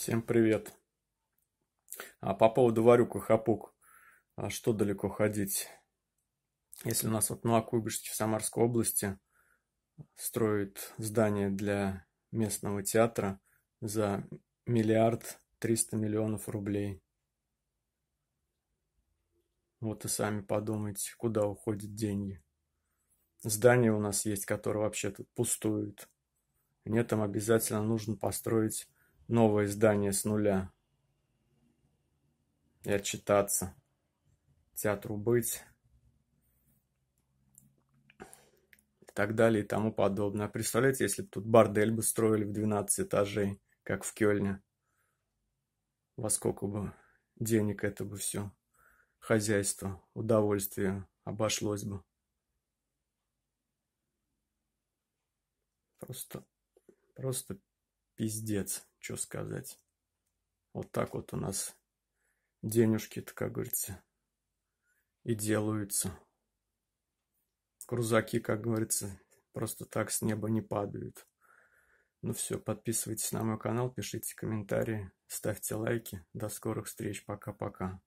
Всем привет. А по поводу варюка хапук, а что далеко ходить? Если у нас вот Новокуйбышевске в Самарской области строит здание для местного театра за миллиард триста миллионов рублей. Вот и сами подумайте, куда уходят деньги. Здание у нас есть, которое вообще тут пустует. Мне там обязательно нужно построить новое издание с нуля. И отчитаться. Театру быть. И так далее и тому подобное. А представляете, если бы тут бордель бы строили в 12 этажей, как в Кёльне. Во сколько бы денег это бы все хозяйство, удовольствие обошлось бы. Просто, просто пиздец что сказать. Вот так вот у нас денежки-то, как говорится, и делаются. Крузаки, как говорится, просто так с неба не падают. Ну все, подписывайтесь на мой канал, пишите комментарии, ставьте лайки. До скорых встреч, пока-пока.